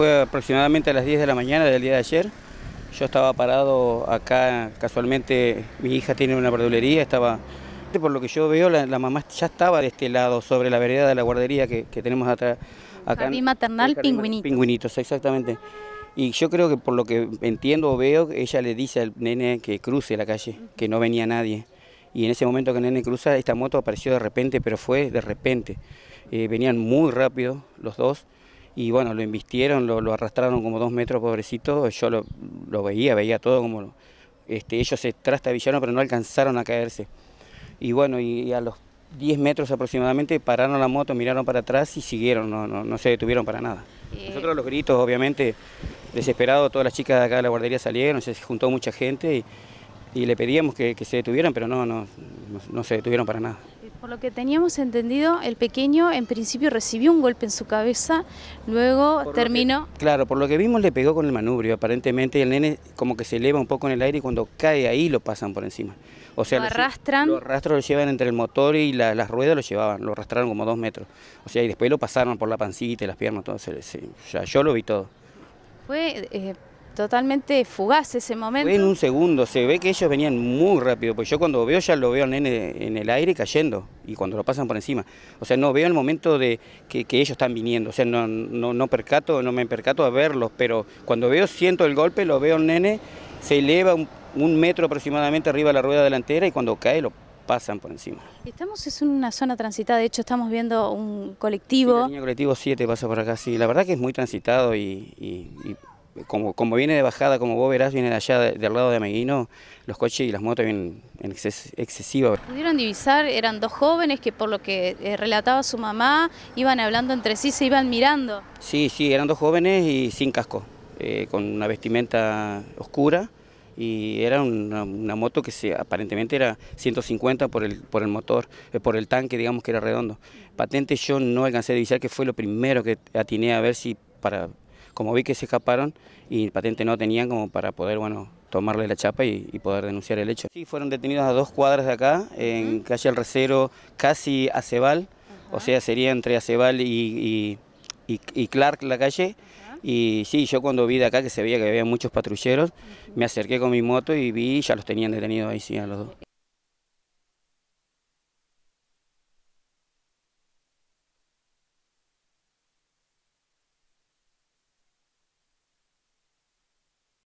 fue aproximadamente a las 10 de la mañana del día de ayer. Yo estaba parado acá, casualmente mi hija tiene una verdulería, estaba... Por lo que yo veo, la, mamá ya estaba de este lado, sobre la vereda de la guardería que, tenemos atrás. Acá, maternal, pingüinitos. exactamente. Y yo creo que por lo que entiendo o veo, ella le dice al nene que cruce la calle, que no venía nadie y en ese momento que el nene cruza, esta moto apareció de repente, pero fue de repente. Eh, venían muy rápido los dos, y bueno, lo invistieron, lo, arrastraron como dos metros, pobrecito, yo lo, veía, veía todo como este, ellos se trastabillaron pero no alcanzaron a caerse. Y bueno, y, a los 10 metros aproximadamente pararon la moto, miraron para atrás y siguieron, no, no, se detuvieron para nada. Eh. Nosotros los gritos, obviamente, desesperados, todas las chicas de acá de la guardería salieron, se juntó mucha gente y, le pedíamos que, se detuvieran, pero no, no, no se detuvieron para nada. Por lo que teníamos entendido, el pequeño en principio recibió un golpe en su cabeza, luego terminó... claro, por lo que vimos le pegó con el manubrio, aparentemente el nene como que se eleva un poco en el aire y cuando cae ahí lo pasan por encima. O sea, lo arrastran. Lo arrastran, lo llevan entre el motor y las ruedas, lo llevaban, lo arrastraron como dos metros. O sea, y después lo pasaron por la pancita, y las piernas, todo. ya, yo lo vi todo. Fue eh, totalmente fugaz ese momento. en un segundo, se ve que ellos venían muy rápido, porque yo cuando veo ya lo veo al nene en el aire cayendo y cuando lo pasan por encima. O sea, no veo el momento de que, ellos están viniendo, o sea, no, no, percato, no me percato a verlos, pero cuando veo, siento el golpe, lo veo al nene, se eleva un, metro aproximadamente arriba de la rueda delantera y cuando cae lo pasan por encima. Estamos en una zona transitada, de hecho estamos viendo un colectivo. el colectivo 7 pasa por acá, sí, la verdad que es muy transitado y como, viene de bajada, como vos verás, viene allá del lado de Ameguino, los coches y las motos vienen en excesiva. Pudieron divisar, eran dos jóvenes que por lo que eh, relataba su mamá, iban hablando entre sí, se iban mirando. Sí, sí, eran dos jóvenes y sin casco, eh, con una vestimenta oscura y era una, moto que se, aparentemente era 150 por el, por el motor, eh, por el tanque, digamos que era redondo. Patente yo no alcancé a divisar, que fue lo primero que atiné a ver si para como vi que se escaparon y patente no tenían como para poder, bueno, tomarle la chapa y, poder denunciar el hecho. Sí, fueron detenidos a dos cuadras de acá, en calle El Recero, casi Acebal, o sea, sería entre Acebal y, y, Clark la calle. Y sí, yo cuando vi de acá que se veía que había muchos patrulleros, me acerqué con mi moto y vi ya los tenían detenidos ahí, sí, a los dos.